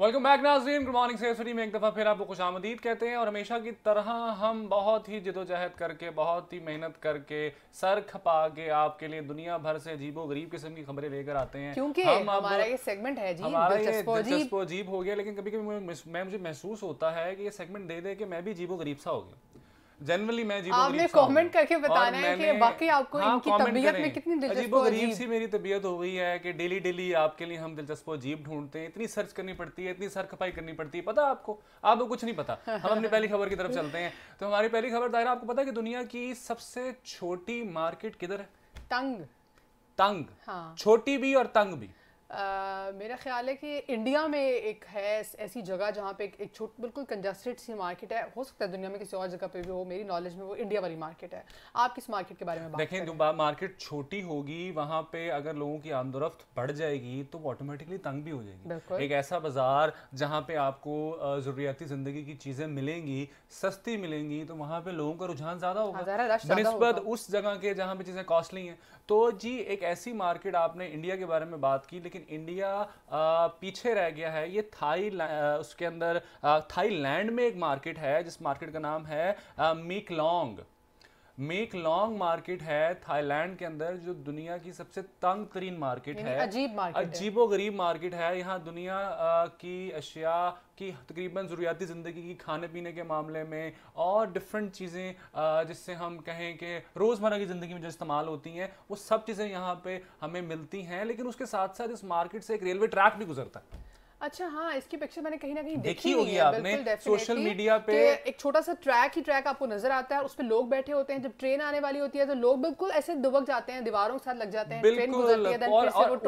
Welcome back Nazeen good morning सेसरी में एक दफ़ा फिर आपको खुश आमदीद कहते हैं और हमेशा की तरह हम बहुत ही जदोजहद करके बहुत ही मेहनत करके सर खपा के आपके लिए दुनिया भर से अजीबो गरीब किस्म की खबरें लेकर आते हैं क्योंकि हम हमारा ये सेगमेंट है जी हमारा ये अजीब हो गया लेकिन कभी कभी मैं मुझे महसूस होता है कि ये सेगमेंट दे दे के मैं भी अजीबो गरीब सा हो गया जनरली मैं अजीब आपने कमेंट करके बताना है कि बाकी आपको हाँ, इनकी तबीयत में कितनी दिलचस्प अजीब गरीब सी मेरी तबीयत हो गई है कि डेली डेली आपके लिए हम दिलचस्प अजीब ढूंढते हैं इतनी सर्च करनी पड़ती है इतनी सर खपाई करनी पड़ती है पता आपको आपको कुछ नहीं पता हम अपनी पहली खबर की तरफ चलते हैं तो हमारी पहली खबर दायरा आपको पता है कि दुनिया की सबसे छोटी मार्केट किधर है तंग तंग हाँ। छोटी भी और तंग भी मेरा ख्याल है कि इंडिया में एक है ऐसी जगह जहाँ पे एक छोट बिल्कुल कंजस्टेड सी मार्केट है हो सकता है दुनिया में किसी और जगह पे भी हो मेरी नॉलेज में वो इंडिया वाली मार्केट है आप किस मार्केट के बारे में देखें मार्केट छोटी होगी वहाँ पे अगर लोगों की आमदोरफ्त बढ़ जाएगी तो ऑटोमेटिकली तंग भी हो जाएगी एक ऐसा बाजार जहाँ पे आपको ज़रूरियाती ज़िंदगी की चीज़ें मिलेंगी सस्ती मिलेंगी तो वहाँ पे लोगों का रुझान ज़्यादा होगा उस जगह के जहाँ पे चीज़ें कॉस्टली हैं तो जी एक ऐसी मार्केट आपने इंडिया के बारे में बात की लेकिन लेकिन इंडिया पीछे रह गया है ये थाई उसके अंदर थाईलैंड में एक मार्केट है जिस मार्केट का नाम है मिकलोंग मेक लॉन्ग मार्केट है थाईलैंड के अंदर जो दुनिया की सबसे तंग तरीन मार्केट है अजीब मार्केट अजीबो गरीब मार्केट है यहाँ दुनिया की अशिया की तकरीबन ज़रूरियाती ज़िंदगी की खाने पीने के मामले में और डिफरेंट चीज़ें जिससे हम कहें कि रोज़मर्रा की ज़िंदगी में जो इस्तेमाल होती हैं वो सब चीज़ें यहाँ पे हमें मिलती हैं लेकिन उसके साथ साथ इस मार्केट से एक रेलवे ट्रैक भी गुजरता है अच्छा हाँ इसकी पिक्चर मैंने कहीं ना कहीं देखी होगी आपने सोशल मीडिया पे एक छोटा सा ट्रैक ही ट्रैक आपको नजर आता है उस पर लोग बैठे होते हैं जब ट्रेन आने वाली होती है तो लोग बिल्कुल ऐसे दुबक जाते हैं दीवारों के साथ लग जाते हैं ट्रेन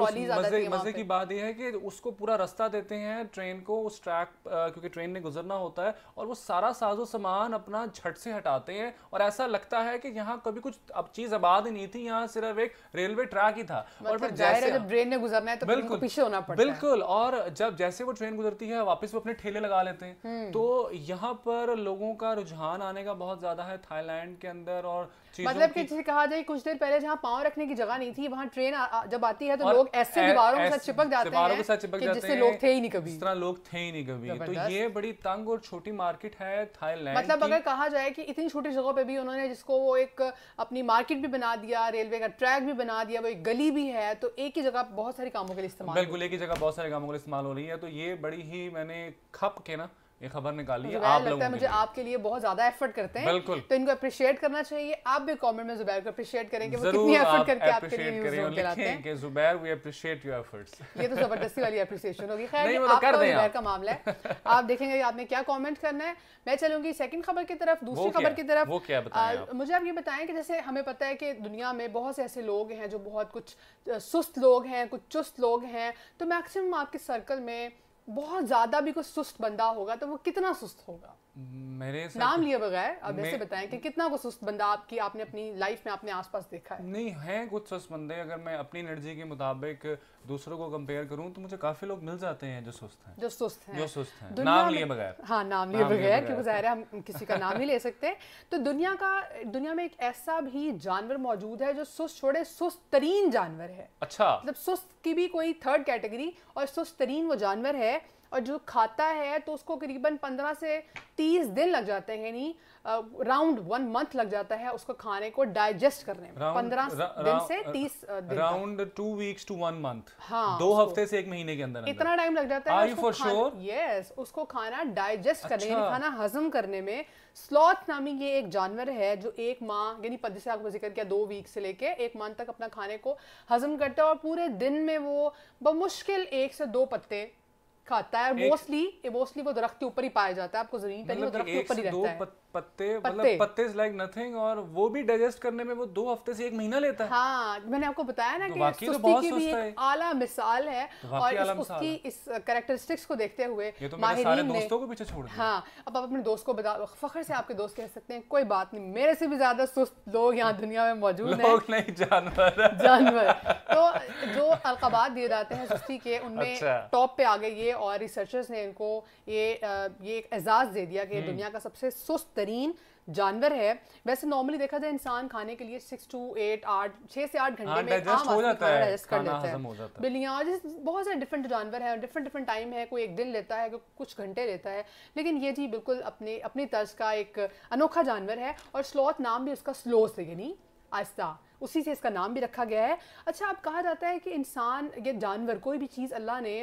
गुजरती है मजे, की बात यह है कि उसको पूरा रास्ता देते हैं ट्रेन को उस ट्रैक क्योंकि ट्रेन ने गुजरना होता है और वो सारा साजो सामान अपना झट से हटाते हैं और ऐसा लगता है कि यहाँ कभी कुछ अब चीज आबाद ही नहीं थी यहाँ सिर्फ एक रेलवे ट्रैक ही था और मतलब फिर जब ट्रेन ने गुजरना है तो बिल्कुल पीछे होना पड़ता बिल्कुल और जब जैसे वो ट्रेन गुजरती है वापस वो अपने ठेले लगा लेते हैं हम्म। तो यहाँ पर लोगों का रुझान आने का बहुत ज्यादा है थाईलैंड के अंदर और मतलब कि जैसे कहा जाए कुछ देर पहले जहाँ पाँव रखने की जगह नहीं थी वहाँ ट्रेन जब आती है तो लोग ऐसे दीवारों के साथ चिपक जाते हैं के साथ चिपक जाते हैं लोग थे ही नहीं कभी इस तरह लोग थे ही नहीं कभी तो ये बड़ी तंग और छोटी मार्केट है थाईलैंड मतलब अगर कहा जाए कि इतनी छोटी जगह पे भी उन्होंने जिसको वो एक अपनी मार्केट भी बना दिया रेलवे का ट्रैक भी बना दिया वो एक गली भी है तो एक ही जगह बहुत सारे कामों के लिए इस्तेमाल बिल्कुल एक ही जगह बहुत सारे कामों के लिए इस्तेमाल हो रही है है तो ये बड़ी ही मैंने खप के ना ये खबर निकाली तो है आप लगता मुझे आपके लिए बहुत ज्यादा एफर्ट करते हैं बिल्कुल तो इनको अप्रिशिएट करना चाहिए आप भी कमेंट में जुबैर को अप्रिशिएट करेंगे कि वो कितनी एफर्ट करके आपके लिए न्यूज़ में लाते हैं कि Zubair we appreciate your efforts ये तो जबरदस्ती वाली अप्रिसिएशन होगी खैर नहीं तो कर दें जुबैर का मामला है आप देखेंगे आपने क्या कमेंट करना है मैं चलूंगी सेकंड खबर की तरफ दूसरी खबर की तरफ मुझे आप ये बताएं कि जैसे हमें पता है कि दुनिया में बहुत से ऐसे लोग हैं जो बहुत कुछ सुस्त लोग हैं कुछ चुस्त लोग हैं तो मैक्सिमम आपके सर्कल में बहुत ज़्यादा भी कोई सुस्त बंदा होगा तो वो कितना सुस्त होगा मेरे नाम लिए बगैर अब ऐसे बताएं कि कितना कुछ सुस्त बंदा आपकी आपने अपनी लाइफ में अपने आसपास देखा है नहीं है कुछ सुस्त बंदे अगर मैं अपनी एनर्जी के मुताबिक दूसरों को कंपेयर करूं तो मुझे काफी लोग मिल जाते हैं जो सुस्त हैं जो सुस्त हैं जो सुस्त हैं नाम लिए बगैर हाँ नाम लिए बगैर क्योंकि जाहिर है हम किसी का नाम ही ले सकते हैं तो दुनिया का दुनिया में एक ऐसा भी जानवर मौजूद है जो सुस्त छोड़े सुस्त तरीन जानवर है अच्छा मतलब सुस्त की भी कोई थर्ड कैटेगरी और सुस्त तरीन वो जानवर है और जो खाता है तो उसको करीबन पंद्रह से तीस दिन लग जाते हैं यानी राउंड वन मंथ लग जाता है उसको खाने को डाइजेस्ट करने में पंद्रह दिन से तीस round two weeks to one month हाँ दो हफ्ते से एक महीने के अंदर इतना टाइम लग जाता है उसको sure? yes, उसको खाना डाइजेस्ट अच्छा। करने खाना हजम करने में स्लॉथ नामी ये एक जानवर है जो एक माह यानी पद से आपको जिक्र किया दो वीक से लेके एक मंथ तक अपना खाने को हजम करता है और पूरे दिन में वो बमुश्किल एक से दो पत्ते खाता है मोस्टली मोस्टली वो दरख्त के ऊपर ही पाया जाता है आपको जमीन पर नहीं मतलब दरख्त के ऊपर ही रहता है पत, पत्ते मतलब पत्ते इज लाइक नथिंग और वो भी डाइजेस्ट करने में वो दो हफ्ते से एक महीना लेता है हाँ मैंने आपको बताया ना तो कि तो सुस्ती तो की भी एक आला मिसाल है तो और उसकी इस कैरेक्टरिस्टिक्स को देखते हुए तो माहिरीन ने दोस्तों को पीछे छोड़ हाँ अब आप अपने दोस्त को बता फखर से आपके दोस्त कह सकते हैं कोई बात नहीं मेरे से भी ज्यादा सुस्त लोग यहाँ दुनिया में मौजूद हैं जानवर जानवर तो जो अलकाबात दिए जाते हैं सुस्ती के उनमें अच्छा। टॉप पे आ गए ये और रिसर्चर्स ने इनको ये ये एक एजाज़ दे दिया कि हम्म। दुनिया का सबसे सुस्त तरीन जानवर है वैसे नॉर्मली देखा जाए इंसान खाने के लिए सिक्स टू एट आठ छः से आठ घंटे में आम हो जाता है कर लेता है बिल्लियाँ बहुत सारे डिफरेंट जानवर हैं डिफरेंट डिफरेंट टाइम है कोई एक दिन लेता है कोई कुछ घंटे लेता है लेकिन ये जी बिल्कुल अपने अपनी तर्ज का एक अनोखा जानवर है और स्लोत नाम भी उसका स्लो से यानी आस्था उसी से इसका नाम भी रखा गया है अच्छा अब कहा जाता है कि इंसान या जानवर कोई भी चीज़ अल्लाह ने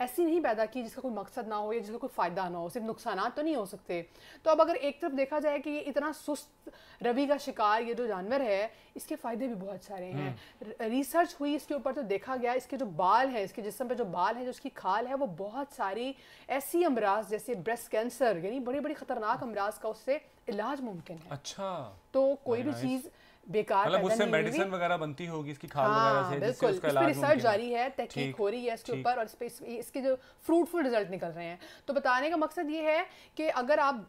ऐसी नहीं पैदा की जिसका कोई मकसद ना हो या जिसका कोई फ़ायदा ना हो सिर्फ नुकसान तो नहीं हो सकते तो अब अगर एक तरफ देखा जाए कि ये इतना सुस्त रवि का शिकार ये जो जानवर है इसके फ़ायदे भी बहुत सारे हैं हम्म। रिसर्च हुई इसके ऊपर तो देखा गया इसके जो बाल हैं इसके जिसम पर जो बाल हैं जो उसकी खाल है वो बहुत सारी ऐसी अमराज जैसे ब्रेस्ट कैंसर यानी बड़ी बड़ी ख़तरनाक अमराज का उससे इलाज मुमकिन है अच्छा तो कोई भी चीज़ बेकार मतलब उससे मेडिसिन वगैरह बनती होगी इसकी खाद हाँ, वगैरह से बिल्कुल उसका इस रिसर्च जारी है तहकीक हो रही है इसके ऊपर और इस इसके जो फ्रूटफुल रिजल्ट निकल रहे हैं तो बताने का मकसद ये है कि अगर आप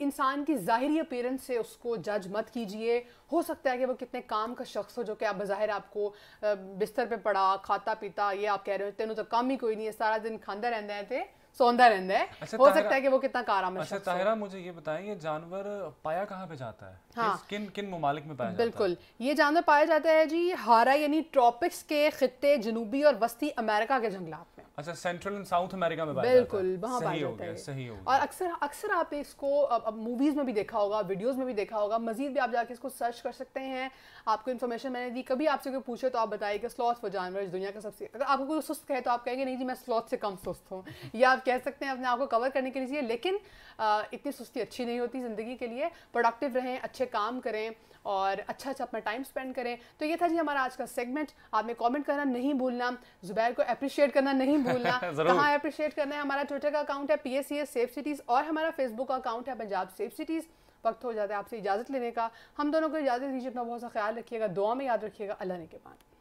इंसान की ज़ाहरी अपेयरेंस से उसको जज मत कीजिए हो सकता है कि वो कितने काम का शख्स हो जो कि आप बाहिर आपको बिस्तर पर पड़ा खाता पीता ये आप कह रहे हो तेनों तो काम ही कोई नहीं है सारा दिन खांदा रहते हैं सौंदा रहता है अच्छा, हो सकता है कि वो कितना कारा में अच्छा ताहिरा मुझे ये बताएं ये जानवर पाया कहाँ पे जाता है हाँ, किन किन ममालिक में पाया बिल्कुल जाता है? ये जानवर पाया जाता है जी हारा यानी ट्रॉपिक्स के खत्ते जनूबी और वस्ती अमेरिका के जंगलात में अच्छा सेंट्रल एंड साउथ अमेरिका में बिल्कुल वहाँ सही हो गया सही हो और अक्सर अक्सर आप इसको अब मूवीज में भी देखा होगा वीडियोस में भी देखा होगा मजीद भी आप जाके इसको सर्च कर सकते हैं आपको इन्फॉर्मेशन मैंने दी कभी आपसे कोई पूछे तो आप बताइए कि स्लॉथ वो जानवर दुनिया का सबसे अगर आपको कोई सुस्त कहे तो आप कहेंगे नहीं जी मैं स्लॉथ से कम सुस्त हूँ या आप कह सकते हैं अपने आप को कवर करने के लिए लेकिन इतनी सुस्ती अच्छी नहीं होती ज़िंदगी के लिए प्रोडक्टिव रहें अच्छे काम करें और अच्छा अच्छा अपना टाइम स्पेंड करें तो ये था जी हमारा आज का सेगमेंट आपने कॉमेंट करना नहीं भूलना ज़ुबैर को अप्रिशिएट करना नहीं नहीं भूलना कहाँ अप्रिशिएट करना है हमारा ट्विटर का अकाउंट है P S C S safe cities और हमारा फेसबुक का अकाउंट है पंजाब सेफ सिटीज़ वक्त हो जाता है आपसे इजाज़त लेने का हम दोनों को इजाज़त दीजिए अपना बहुत सा ख्याल रखिएगा दुआ में याद रखिएगा अल्लाह ने के बाद